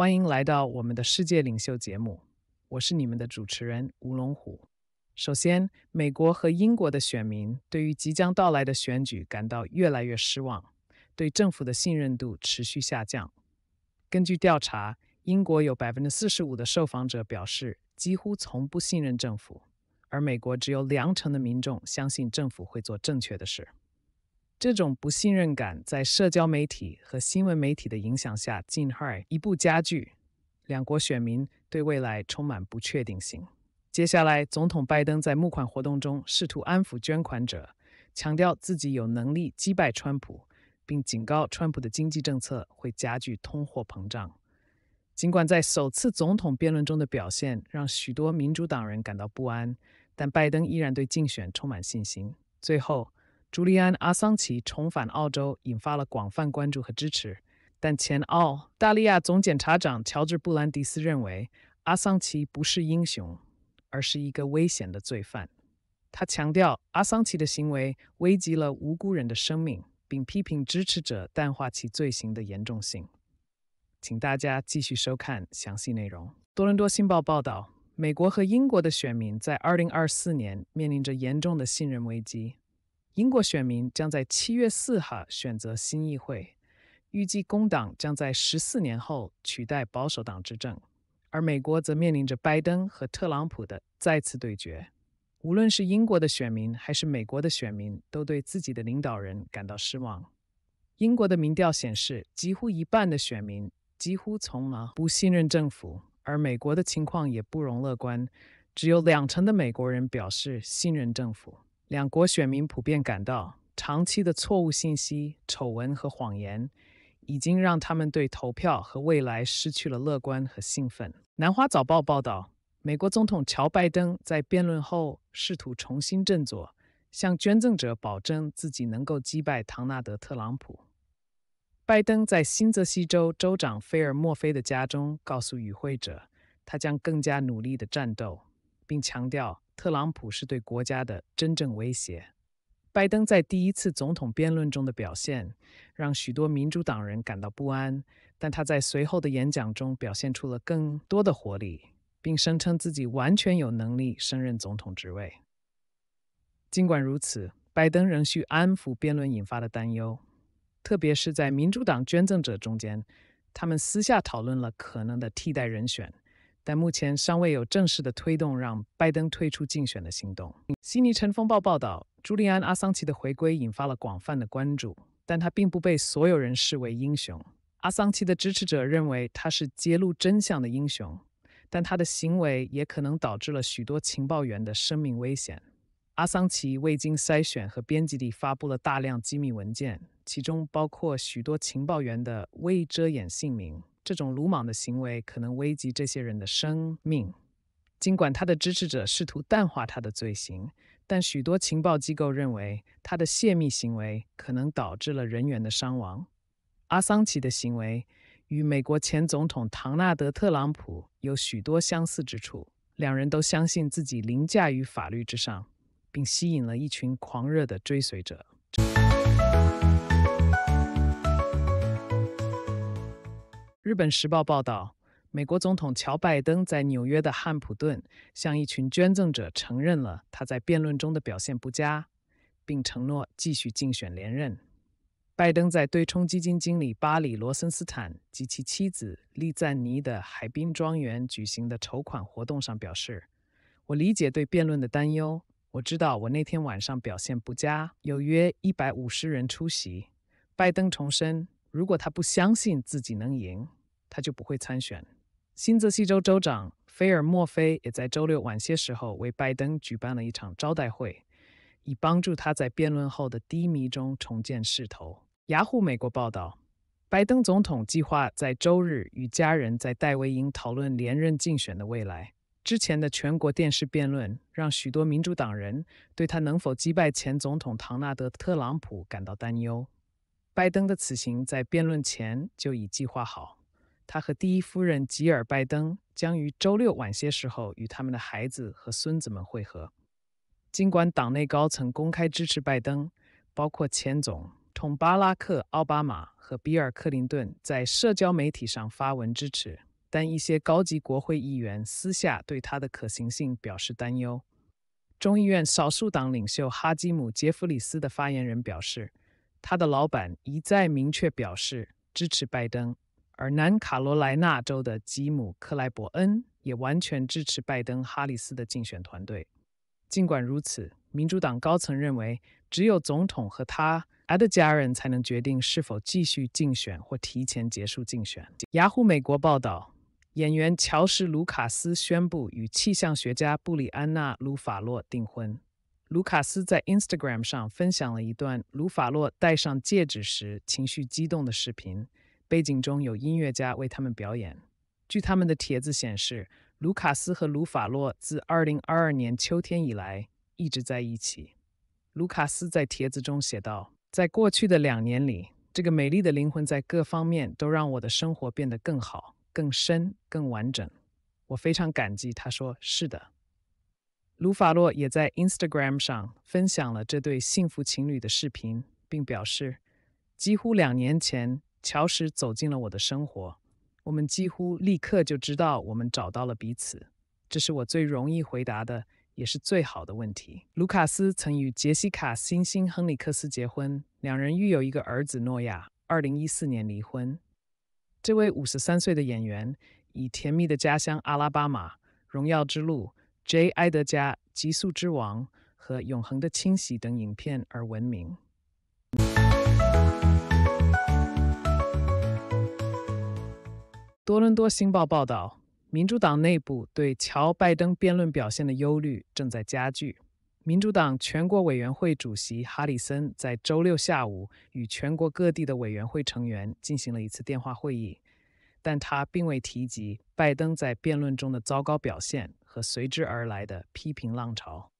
欢迎来到我们的世界领袖节目，我是你们的主持人吴龙虎。首先，美国和英国的选民对于即将到来的选举感到越来越失望，对政府的信任度持续下降。根据调查，英国有百分之四十五的受访者表示几乎从不信任政府，而美国只有两成的民众相信政府会做正确的事。这种不信任感在社交媒体和新闻媒体的影响下进一步加剧，两国选民对未来充满不确定性。接下来，总统拜登在募款活动中试图安抚捐款者，强调自己有能力击败川普，并警告川普的经济政策会加剧通货膨胀。尽管在首次总统辩论中的表现让许多民主党人感到不安，但拜登依然对竞选充满信心。最后。朱利安·阿桑奇重返澳洲引发了广泛关注和支持，但前澳大利亚总检察长乔治·布兰迪斯认为阿桑奇不是英雄，而是一个危险的罪犯。他强调阿桑奇的行为危及了无辜人的生命，并批评支持者淡化其罪行的严重性。请大家继续收看详细内容。多伦多《新报》报道，美国和英国的选民在2024年面临着严重的信任危机。英国选民将在七月四号选择新议会，预计工党将在十四年后取代保守党执政，而美国则面临着拜登和特朗普的再次对决。无论是英国的选民还是美国的选民，都对自己的领导人感到失望。英国的民调显示，几乎一半的选民几乎从来不信任政府，而美国的情况也不容乐观，只有两成的美国人表示信任政府。两国选民普遍感到，长期的错误信息、丑闻和谎言，已经让他们对投票和未来失去了乐观和兴奋。《南华早报》报道，美国总统乔·拜登在辩论后试图重新振作，向捐赠者保证自己能够击败唐纳德·特朗普。拜登在新泽西州州长菲尔·莫菲的家中告诉与会者，他将更加努力地战斗。并强调，特朗普是对国家的真正威胁。拜登在第一次总统辩论中的表现让许多民主党人感到不安，但他在随后的演讲中表现出了更多的活力，并声称自己完全有能力升任总统职位。尽管如此，拜登仍需安抚辩论引发的担忧，特别是在民主党捐赠者中间，他们私下讨论了可能的替代人选。但目前尚未有正式的推动让拜登退出竞选的行动。悉尼晨风报报道，朱利安·阿桑奇的回归引发了广泛的关注，但他并不被所有人视为英雄。阿桑奇的支持者认为他是揭露真相的英雄，但他的行为也可能导致了许多情报员的生命危险。阿桑奇未经筛选和编辑地发布了大量机密文件，其中包括许多情报员的未遮掩姓名。这种鲁莽的行为可能危及这些人的生命。尽管他的支持者试图淡化他的罪行，但许多情报机构认为他的泄密行为可能导致了人员的伤亡。阿桑奇的行为与美国前总统唐纳德·特朗普有许多相似之处，两人都相信自己凌驾于法律之上，并吸引了一群狂热的追随者。日本时报报道，美国总统乔拜登在纽约的汉普顿向一群捐赠者承认了他在辩论中的表现不佳，并承诺继续竞选连任。拜登在对冲基金经理巴里·罗森斯坦及其妻子利赞尼的海滨庄园举行的筹款活动上表示：“我理解对辩论的担忧，我知道我那天晚上表现不佳。有约一百五十人出席。”拜登重申，如果他不相信自己能赢，他就不会参选。新泽西州州长菲尔·莫菲也在周六晚些时候为拜登举办了一场招待会，以帮助他在辩论后的低迷中重建势头。雅虎美国报道，拜登总统计划在周日与家人在戴维营讨论连任竞选的未来。之前的全国电视辩论让许多民主党人对他能否击败前总统唐纳德·特朗普感到担忧。拜登的此行在辩论前就已计划好。他和第一夫人吉尔·拜登将于周六晚些时候与他们的孩子和孙子们会合。尽管党内高层公开支持拜登，包括前总统巴拉克·奥巴马和比尔·克林顿在社交媒体上发文支持，但一些高级国会议员私下对他的可行性表示担忧。众议院少数党领袖哈基姆·杰弗里斯的发言人表示，他的老板一再明确表示支持拜登。而南卡罗来纳州的吉姆·克莱伯恩也完全支持拜登·哈里斯的竞选团队。尽管如此，民主党高层认为，只有总统和他他的家人才能决定是否继续竞选或提前结束竞选。雅虎美国报道，演员乔什·卢卡斯宣布与气象学家布里安娜·卢法洛订婚。卢卡斯在 Instagram 上分享了一段卢法洛戴上戒指时情绪激动的视频。背景中有音乐家为他们表演。据他们的帖子显示，卢卡斯和卢法洛自2022年秋天以来一直在一起。卢卡斯在帖子中写道：“在过去的两年里，这个美丽的灵魂在各方面都让我的生活变得更好、更深、更完整。我非常感激。”他说：“是的。”卢法洛也在 Instagram 上分享了这对幸福情侣的视频，并表示：“几乎两年前。”乔什走进了我的生活，我们几乎立刻就知道我们找到了彼此。这是我最容易回答的，也是最好的问题。卢卡斯曾与杰西卡·星星·亨利克斯结婚，两人育有一个儿子诺亚。二零一四年离婚。这位五十三岁的演员以甜蜜的家乡阿拉巴马、荣耀之路、J· 埃德加、极速之王和永恒的清洗等影片而闻名。多伦多星报报道，民主党内部对乔·拜登辩论表现的忧虑正在加剧。民主党全国委员会主席哈里森在周六下午与全国各地的委员会成员进行了一次电话会议，但他并未提及拜登在辩论中的糟糕表现和随之而来的批评浪潮。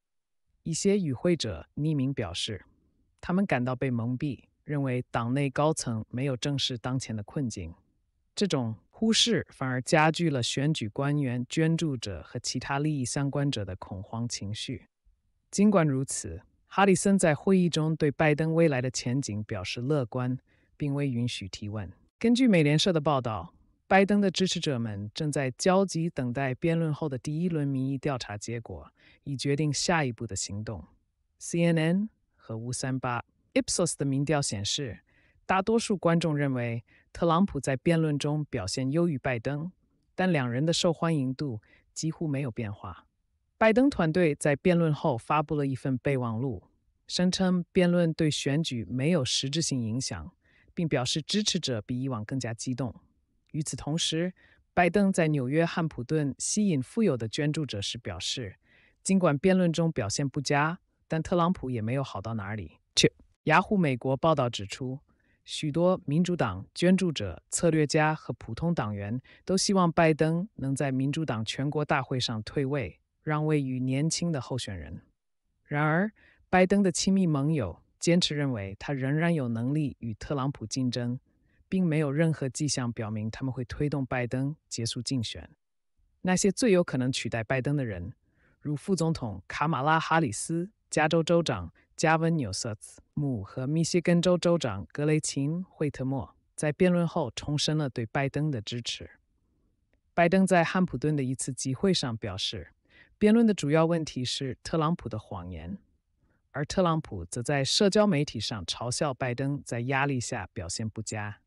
一些与会者匿名表示，他们感到被蒙蔽，认为党内高层没有正视当前的困境。这种。忽视反而加剧了选举官员、捐助者和其他利益相关者的恐慌情绪。尽管如此，哈里森在会议中对拜登未来的前景表示乐观，并未允许提问。根据美联社的报道，拜登的支持者们正在焦急等待辩论后的第一轮民意调查结果，以决定下一步的行动。CNN 和乌三八、IPSOs 的民调显示。大多数观众认为特朗普在辩论中表现优于拜登，但两人的受欢迎度几乎没有变化。拜登团队在辩论后发布了一份备忘录，声称辩论对选举没有实质性影响，并表示支持者比以往更加激动。与此同时，拜登在纽约汉普顿吸引富有的捐助者时表示，尽管辩论中表现不佳，但特朗普也没有好到哪里。去。雅虎美国报道指出。许多民主党捐助者、策略家和普通党员都希望拜登能在民主党全国大会上退位，让位于年轻的候选人。然而，拜登的亲密盟友坚持认为他仍然有能力与特朗普竞争，并没有任何迹象表明他们会推动拜登结束竞选。那些最有可能取代拜登的人，如副总统卡马拉·哈里斯、加州州长。加温纽瑟姆和密歇根州州长格雷琴惠特莫在辩论后重申了对拜登的支持。拜登在汉普顿的一次集会上表示，辩论的主要问题是特朗普的谎言，而特朗普则在社交媒体上嘲笑拜登在压力下表现不佳。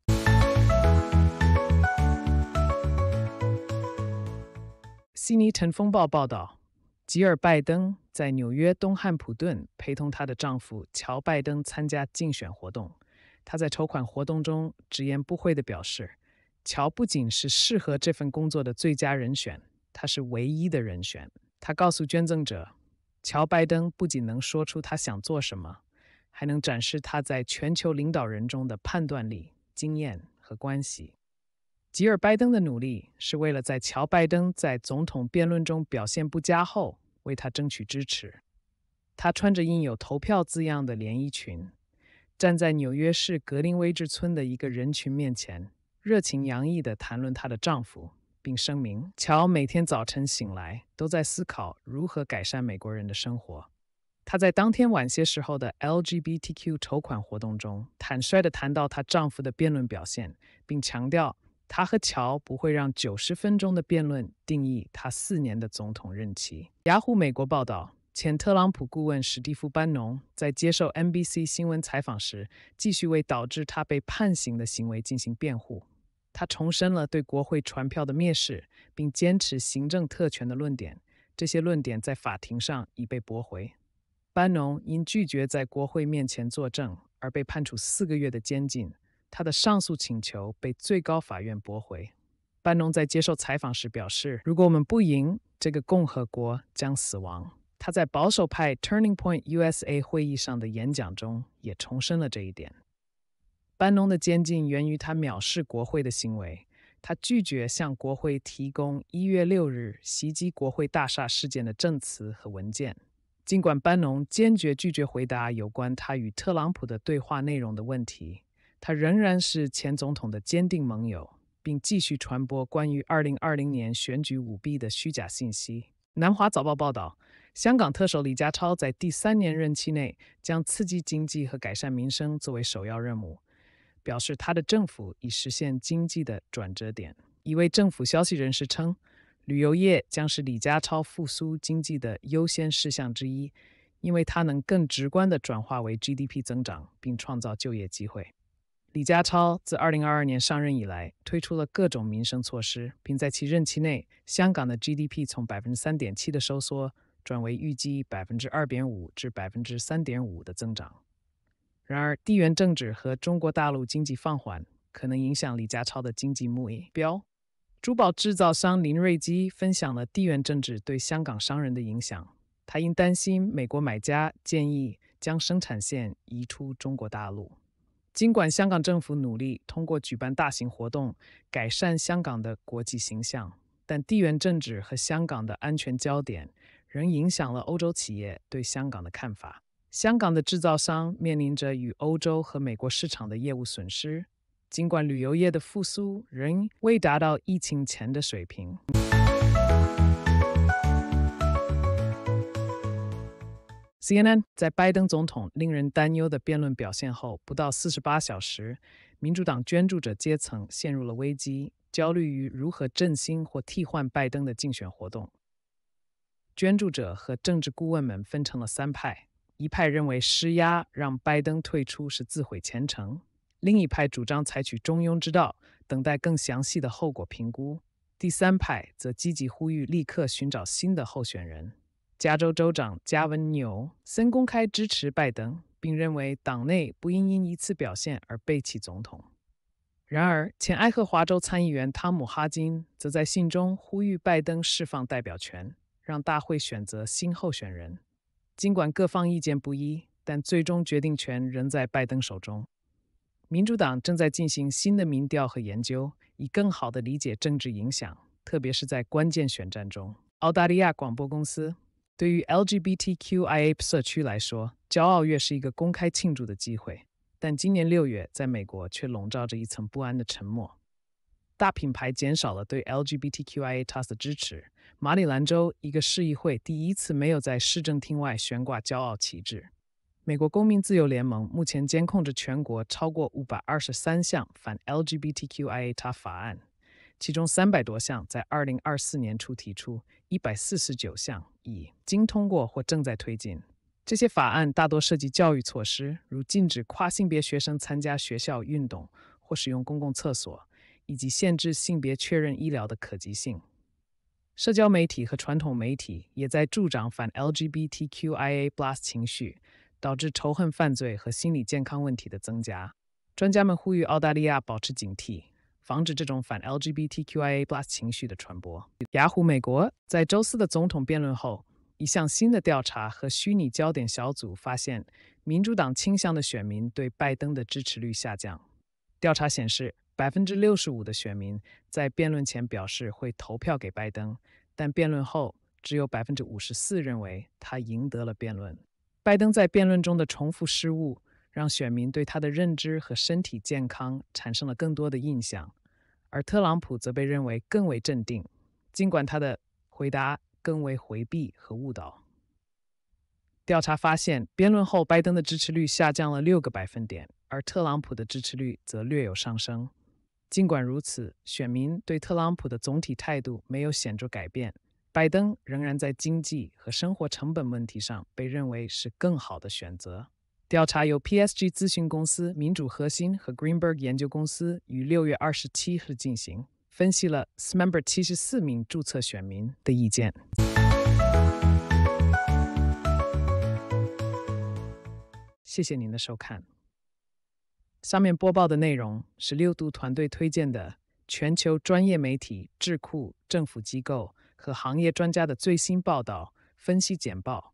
悉尼晨风报报道。吉尔·拜登在纽约东汉普顿陪同她的丈夫乔·拜登参加竞选活动。她在筹款活动中直言不讳地表示：“乔不仅是适合这份工作的最佳人选，他是唯一的人选。”她告诉捐赠者：“乔·拜登不仅能说出他想做什么，还能展示他在全球领导人中的判断力、经验和关系。”吉尔·拜登的努力是为了在乔·拜登在总统辩论中表现不佳后为他争取支持。他穿着印有“投票”字样的连衣裙，站在纽约市格林威治村的一个人群面前，热情洋溢地谈论她的丈夫，并声明乔每天早晨醒来都在思考如何改善美国人的生活。她在当天晚些时候的 LGBTQ 筹款活动中坦率地谈到她丈夫的辩论表现，并强调。他和乔不会让九十分钟的辩论定义他四年的总统任期。雅虎美国报道，前特朗普顾问史蒂夫·班农在接受 NBC 新闻采访时，继续为导致他被判刑的行为进行辩护。他重申了对国会传票的蔑视，并坚持行政特权的论点，这些论点在法庭上已被驳回。班农因拒绝在国会面前作证而被判处四个月的监禁。他的上诉请求被最高法院驳回。班农在接受采访时表示：“如果我们不赢，这个共和国将死亡。”他在保守派 Turning Point USA 会议上的演讲中也重申了这一点。班农的监禁源于他藐视国会的行为。他拒绝向国会提供1月6日袭击国会大厦事件的证词和文件。尽管班农坚决拒绝回答有关他与特朗普的对话内容的问题。他仍然是前总统的坚定盟友，并继续传播关于二零二零年选举舞弊的虚假信息。南华早报报道，香港特首李家超在第三年任期内将刺激经济和改善民生作为首要任务，表示他的政府已实现经济的转折点。一位政府消息人士称，旅游业将是李家超复苏经济的优先事项之一，因为它能更直观地转化为 GDP 增长，并创造就业机会。李家超自2022年上任以来，推出了各种民生措施，并在其任期内，香港的 GDP 从3.7%的收缩转为预计2.5%至3.5%的增长。然而，地缘政治和中国大陆经济放缓可能影响李家超的经济目标。珠宝制造商林瑞基分享了地缘政治对香港商人的影响，他因担心美国买家建议将生产线移出中国大陆。尽管香港政府努力通过举办大型活动改善香港的国际形象，但地缘政治和香港的安全焦点仍影响了欧洲企业对香港的看法。香港的制造商面临着与欧洲和美国市场的业务损失，尽管旅游业的复苏仍未达到疫情前的水平。CNN 在拜登总统令人担忧的辩论表现后不到48小时，民主党捐助者阶层陷入了危机，焦虑于如何振兴或替换拜登的竞选活动。捐助者和政治顾问们分成了三派：一派认为施压让拜登退出是自毁前程；另一派主张采取中庸之道，等待更详细的后果评估；第三派则积极呼吁立刻寻找新的候选人。加州州长加文纽森公开支持拜登，并认为党内不应因一次表现而背弃总统。然而，前爱荷华州参议员汤姆哈金则在信中呼吁拜登释放代表权，让大会选择新候选人。尽管各方意见不一，但最终决定权仍在拜登手中。民主党正在进行新的民调和研究，以更好地理解政治影响，特别是在关键选战中。澳大利亚广播公司。对于 LGBTQIA+ 社区来说，骄傲月是一个公开庆祝的机会，但今年六月，在美国却笼罩着一层不安的沉默。大品牌减少了对 LGBTQIA+ TOS 的支持。马里兰州一个市议会第一次没有在市政厅外悬挂骄傲旗帜。美国公民自由联盟目前监控着全国超过五百二十三项反 LGBTQIA+ 法案。其中三百多项在二零二四年初提出，一百四十九项已经通过或正在推进。这些法案大多涉及教育措施，如禁止跨性别学生参加学校运动或使用公共厕所，以及限制性别确认医疗的可及性。社交媒体和传统媒体也在助长反 LGBTQIA+ 情绪，导致仇恨犯罪和心理健康问题的增加。专家们呼吁澳大利亚保持警惕。防止这种反 LGBTQIA+ 情绪的传播。雅虎美国在周四的总统辩论后，一项新的调查和虚拟焦点小组发现，民主党倾向的选民对拜登的支持率下降。调查显示，百分之六十五的选民在辩论前表示会投票给拜登，但辩论后只有百分之五十四认为他赢得了辩论。拜登在辩论中的重复失误。让选民对他的认知和身体健康产生了更多的印象，而特朗普则被认为更为镇定，尽管他的回答更为回避和误导。调查发现，辩论后拜登的支持率下降了六个百分点，而特朗普的支持率则略有上升。尽管如此，选民对特朗普的总体态度没有显著改变，拜登仍然在经济和生活成本问题上被认为是更好的选择。调查由 P.S.G. 咨询公司、民主核心和 Greenberg 研究公司于六月二十七日进行，分析了 Member 七十四名注册选民的意见。谢谢您的收看。下面播报的内容是六度团队推荐的全球专业媒体、智库、政府机构和行业专家的最新报道分析简报。